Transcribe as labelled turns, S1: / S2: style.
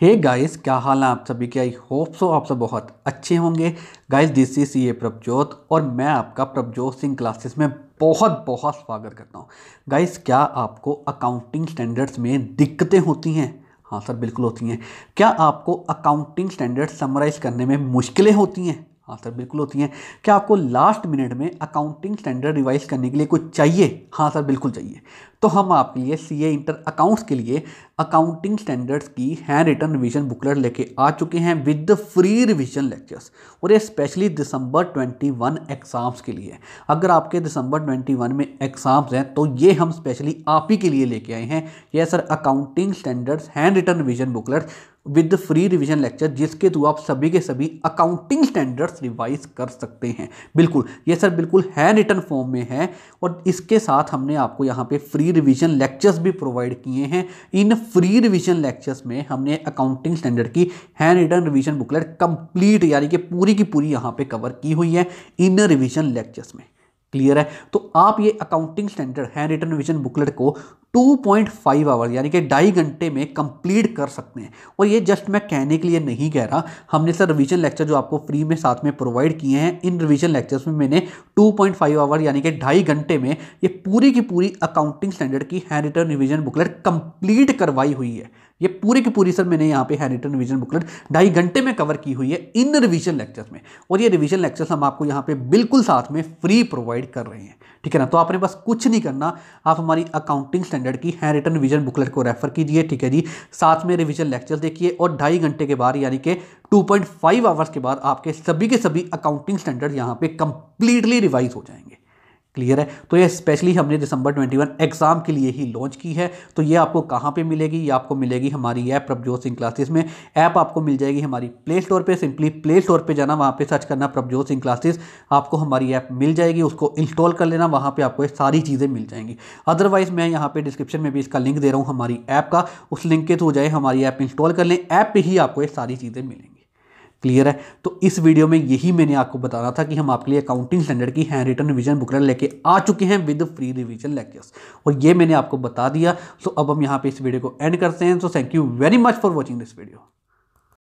S1: हे hey guys क्या हाल है आप सभी के आई होप सो आप सब बहुत अच्छे होंगे गाइस दिस इज ये प्रभजोत और मैं आपका प्रभजोत सिंह क्लासेस में बहुत बहुत स्वागत करता हूँ गाइस क्या आपको अकाउंटिंग स्टैंडर्ड्स में दिक्कतें होती हैं हाँ सर बिल्कुल होती हैं क्या आपको अकाउंटिंग स्टैंडर्ड्स समराइज़ करने में मुश्किलें होती हैं आंसर बिल्कुल होती हैं क्या आपको लास्ट मिनट में अकाउंटिंग स्टैंडर्ड रिवाइज करने के लिए कुछ चाहिए हाँ सर बिल्कुल चाहिए तो हम आपके लिए सी ए इंटर अकाउंट्स के लिए अकाउंटिंग स्टैंडर्ड्स की हैंड रिटर्न रिविजन बुकलेट लेके आ चुके हैं with the free revision lectures और ये स्पेशली दिसंबर 21 एग्ज़ाम्स के लिए अगर आपके दिसंबर 21 में एग्ज़ाम्स हैं तो ये हम स्पेशली आप ही के लिए लेके आए हैं यह sir accounting standards handwritten revision booklets with free revision lecture जिसके थ्रू आप सभी के सभी अकाउंटिंग स्टैंडर्ड्स रिवाइज कर सकते हैं बिल्कुल ये सर बिल्कुल हैंड रिटर्न फॉर्म में है और इसके साथ हमने आपको यहाँ पे फ्री रिवीजन लेक्चर्स भी प्रोवाइड किए हैं इन फ्री रिवीजन लेक्चर्स में हमने अकाउंटिंग स्टैंडर्ड की handwritten revision booklet complete यानी कि पूरी की पूरी यहाँ पर कवर की हुई है इन रिविजन लेक्चर्स में क्लियर है तो आप ये accounting standard handwritten vision booklet को 2.5 आवर यानी कि ढाई घंटे में कंप्लीट कर सकते हैं और ये जस्ट मैं कहने के लिए नहीं कह रहा हमने सर रिवीजन लेक्चर जो आपको फ्री में साथ में प्रोवाइड किए हैं इन रिवीजन लेक्चर्स में मैंने 2.5 आवर यानी कि ढाई घंटे में ये पूरी की पूरी अकाउंटिंग स्टैंडर्ड की handwritten revision booklet complete करवाई हुई है ये पूरी की पूरी सर मैंने यहाँ पे हैंड रिटर्न रिविजन बुकलेट ढाई घंटे में कवर की हुई है इन रिविजन लेक्चर्स में और ये रिविजन लेक्चर्स हम आपको यहाँ पे बिल्कुल साथ में फ्री प्रोवाइड प्रोवाइड कर रहे हैं ठीक है ना तो आपने बस कुछ नहीं करना आप हमारी अकाउंटिंग स्टैंडर्ड की हैंड रिटर्न रिविजन बुकलेट को रेफर कीजिए ठीक है जी साथ में रिविजन लेक्चर देखिए और ढाई घंटे के बाद यानी कि 2.5 आवर्स के बाद आपके सभी के सभी अकाउंटिंग स्टैंडर्ड यहाँ पे कंप्लीटली रिवाइज हो जाएंगे क्लियर है तो ये स्पेशली हमने दिसंबर 21 एग्ज़ाम के लिए ही लॉन्च की है तो ये आपको कहाँ पे मिलेगी ये आपको मिलेगी हमारी ऐप प्रभजोत सिंह क्लासेस में ऐप आपको मिल जाएगी हमारी प्ले स्टोर पे सिंपली प्ले स्टोर पे जाना वहाँ पे सर्च करना प्रभजोत सिंह क्लासेस आपको हमारी ऐप मिल जाएगी उसको इंस्टॉल कर लेना वहाँ पर आपको ये सारी चीज़ें मिल जाएंगी अदरवाइज़ मैं यहाँ पर डिस्क्रिप्शन में भी इसका लिंक दे रहा हूँ हमारी ऐप का उस लिंक के थ्रू जाए हमारी ऐप इंस्टॉल कर लें ऐप पर ही आपको ये सारी चीज़ें मिलेंगी क्लियर है तो इस वीडियो में यही मैंने आपको बताना था कि हम आपके लिए अकाउंटिंग स्टैंडर्ड की हैंड रिटर्न रिविजन बुकलेट लेके आ चुके हैं विद फ्री रिविजन लेक्चर्स और ये मैंने आपको बता दिया तो अब हम यहाँ पे इस वीडियो को एंड करते हैं so thank you very much for watching this video